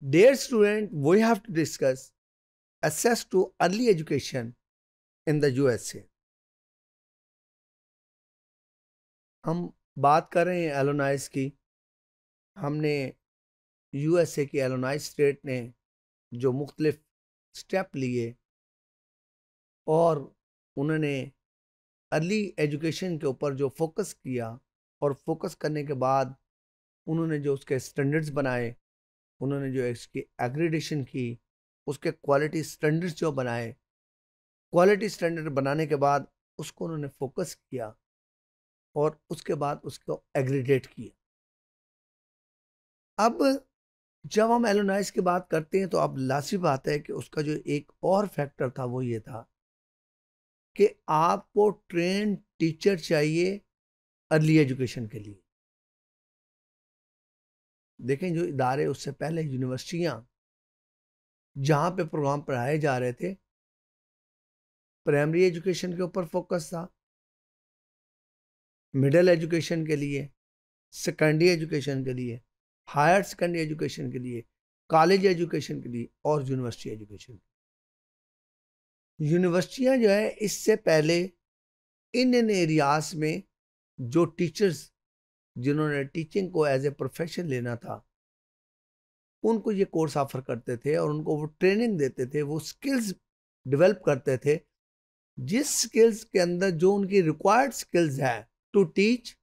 Dear student, we have to discuss access to early education in the USA. हम बात कर रहे हैं एलोनाइज की हमने यूएसए की एलोनाइज स्टेट ने जो मुख्तलिफ स्टेप लिए और उन्होंने अर्ली एजुकेशन के ऊपर जो फोकस किया और फोकस करने के बाद उन्होंने जो उसके स्टैंडर्ड्स बनाए उन्होंने जो इसकी एग्रीडेशन की उसके क्वालिटी स्टैंडर्ड जो बनाए क्वालिटी स्टैंडर्ड बनाने के बाद उसको उन्होंने फोकस किया और उसके बाद उसको एग्रीडेट किया अब जब हम एलोनाइज की बात करते हैं तो अब लाजिब आता है कि उसका जो एक और फैक्टर था वो ये था कि आपको ट्रेन टीचर चाहिए अर्ली एजुकेशन के लिए देखें जो इदारे उससे पहले यूनिवर्सिटियाँ जहाँ पे प्रोग्राम पढ़ाए जा रहे थे प्राइमरी एजुकेशन के ऊपर फोकस था मिडिल एजुकेशन के लिए सेकेंडरी एजुकेशन के लिए हायर सेकेंडरी एजुकेशन के लिए कॉलेज एजुकेशन के लिए और यूनिवर्सिटी एजुकेशन यूनिवर्सिटियाँ जो है इससे पहले इन इन एरियाज में जो टीचर्स जिन्होंने टीचिंग को एज ए प्रोफेशन लेना था उनको ये कोर्स ऑफर करते थे और उनको वो ट्रेनिंग देते थे वो स्किल्स डेवलप करते थे जिस स्किल्स के अंदर जो उनकी रिक्वायर्ड स्किल्स है to teach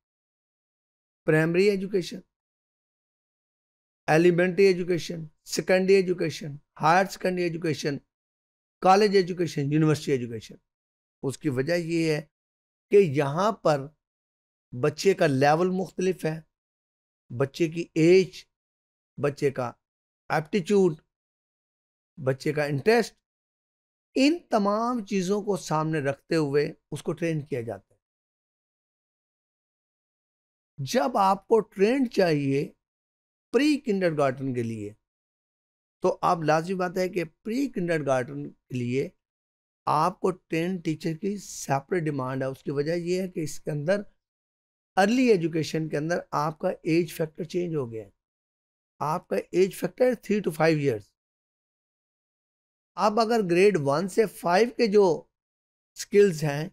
primary education elementary education secondary education higher secondary education college education university education उसकी वजह ये है कि यहाँ पर बच्चे का लेवल मुख्तलिफ है बच्चे की एज बच्चे का एप्टीट्यूड बच्चे का इंटरेस्ट इन तमाम चीज़ों को सामने रखते हुए उसको ट्रेन किया जाता है जब आपको ट्रेंड चाहिए प्री किंडर गार्डन के लिए तो आप लाजमी बात है कि प्री किंडर गार्डन के लिए आपको ट्रेन टीचर की सेपरेट डिमांड है उसकी वजह यह है कि इसके अंदर अर्ली एजुकेशन के अंदर आपका एज फैक्टर चेंज हो गया है आपका age factor three two five years आप अगर ग्रेड वन से फाइव के जो स्किल्स हैं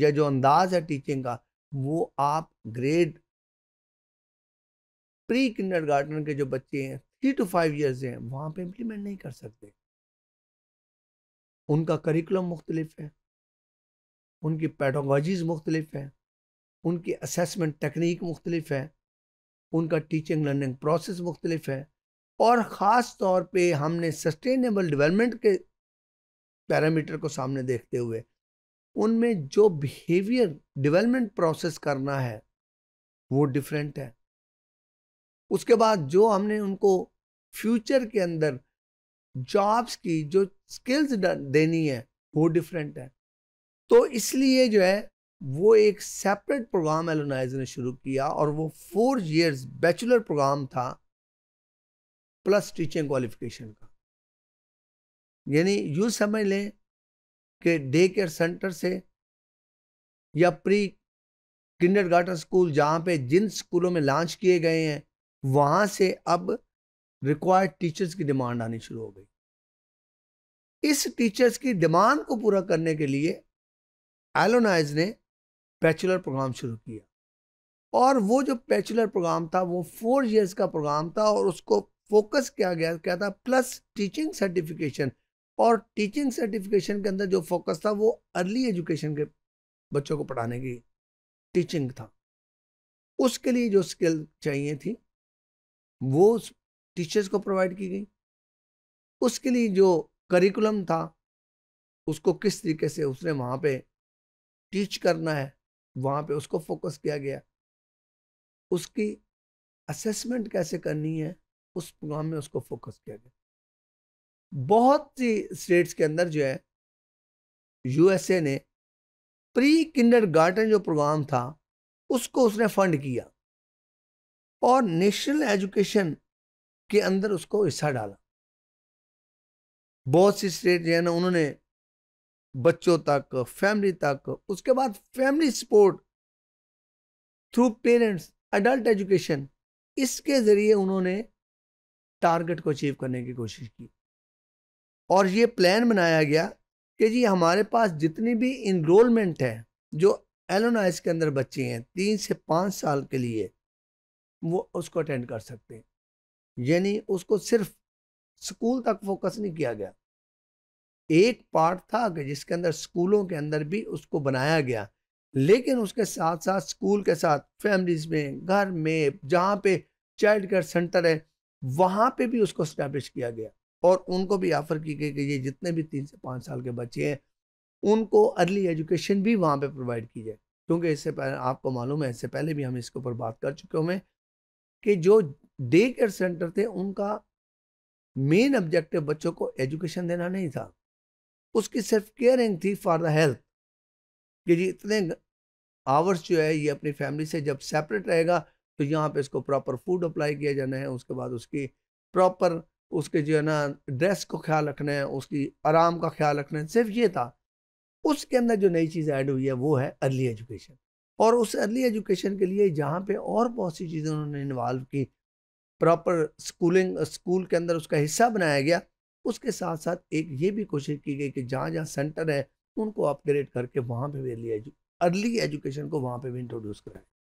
या जो अंदाज है टीचिंग का वो आप ग्रेड प्री किंडर गार्डन के जो बच्चे हैं थ्री टू फाइव ईयर्स हैं वहाँ पे इम्प्लीमेंट नहीं कर सकते उनका करिकुलम मुख्तलिफ है उनकी पैटोलॉजीज़ मुख्तलिफ हैं उनकी असेसमेंट टेक्निक मुख्तलिफ है उनका टीचिंग लर्निंग प्रोसेस मुख्तलिफ है और ख़ास तौर पे हमने सस्टेनेबल डेवलपमेंट के पैरामीटर को सामने देखते हुए उनमें जो बिहेवियर डेवलपमेंट प्रोसेस करना है वो डिफरेंट है उसके बाद जो हमने उनको फ्यूचर के अंदर जॉब्स की जो स्किल्स देनी है वो डिफरेंट है तो इसलिए जो है वो एक सेपरेट प्रोग्राम एलोनाइज ने शुरू किया और वो फोर इयर्स बैचलर प्रोग्राम था प्लस टीचिंग क्वालिफिकेशन का यानी यू समझ लें कि डे केयर सेंटर से या प्री किंडर गार्डन स्कूल जहाँ पे जिन स्कूलों में लॉन्च किए गए हैं वहाँ से अब रिक्वायर्ड टीचर्स की डिमांड आनी शुरू हो गई इस टीचर्स की डिमांड को पूरा करने के लिए एलोनाइज ने बैचलर प्रोग्राम शुरू किया और वो जो बैचलर प्रोग्राम था वो फोर इयर्स का प्रोग्राम था और उसको फोकस किया गया क्या था प्लस टीचिंग सर्टिफिकेशन और टीचिंग सर्टिफिकेशन के अंदर जो फोकस था वो अर्ली एजुकेशन के बच्चों को पढ़ाने की टीचिंग था उसके लिए जो स्किल चाहिए थी वो टीचर्स को प्रोवाइड की गई उसके लिए जो करिकुलम था उसको किस तरीके से उसने वहाँ पे टीच करना है वहाँ पे उसको फोकस किया गया उसकी असेसमेंट कैसे करनी है उस प्रोग्राम में उसको फोकस किया गया बहुत सी स्टेट्स के अंदर जो है यूएसए ने प्री किंडर गार्डन जो प्रोग्राम था उसको उसने फंड किया और नेशनल एजुकेशन के अंदर उसको हिस्सा डाला बहुत सी स्टेट जो है ना उन्होंने बच्चों तक फैमिली तक उसके बाद family support through parents adult education इसके ज़रिए उन्होंने टारगेट को अचीव करने की कोशिश की और ये प्लान बनाया गया कि जी हमारे पास जितनी भी इनरोलमेंट है जो एलोनाइज के अंदर बच्चे हैं तीन से पाँच साल के लिए वो उसको अटेंड कर सकते हैं यानी उसको सिर्फ स्कूल तक फोकस नहीं किया गया एक पार्ट था कि जिसके अंदर स्कूलों के अंदर भी उसको बनाया गया लेकिन उसके साथ साथ स्कूल के साथ फैमिलीज में घर में जहाँ पे चाइल्ड केयर सेंटर है वहाँ पे भी उसको स्टैब्लिश किया गया और उनको भी ऑफर की गई कि ये जितने भी तीन से पाँच साल के बच्चे हैं उनको अर्ली एजुकेशन भी वहाँ पे प्रोवाइड की जाए क्योंकि इससे पहले आपको मालूम है इससे पहले भी हम इसके ऊपर बात कर चुके हमें कि जो डे केयर सेंटर थे उनका मेन ऑब्जेक्टिव बच्चों को एजुकेशन देना नहीं था उसकी सिर्फ केयरिंग थी फॉर द हेल्थ कि जी इतने आवर्स जो है ये अपनी फैमिली से जब सेपरेट रहेगा तो यहाँ पे इसको प्रॉपर फूड अप्लाई किया जाना है उसके बाद उसकी प्रॉपर उसके जो है ना ड्रेस को ख्याल रखना है उसकी आराम का ख्याल रखना है सिर्फ ये था उसके अंदर जो नई चीज़ ऐड हुई है वो है अर्ली एजुकेशन और उस अर्ली एजुकेशन के लिए जहाँ पे और बहुत सी चीज़ें उन्होंने इन्वॉल्व की प्रॉपर स्कूलिंग स्कूल के अंदर उसका हिस्सा बनाया गया उसके साथ साथ एक ये भी कोशिश की गई कि जहाँ जहाँ सेंटर है उनको अपग्रेड करके वहाँ पे भी अर्ली एजु, अर्ली एजुकेशन को वहाँ पे भी इंट्रोड्यूस कराएं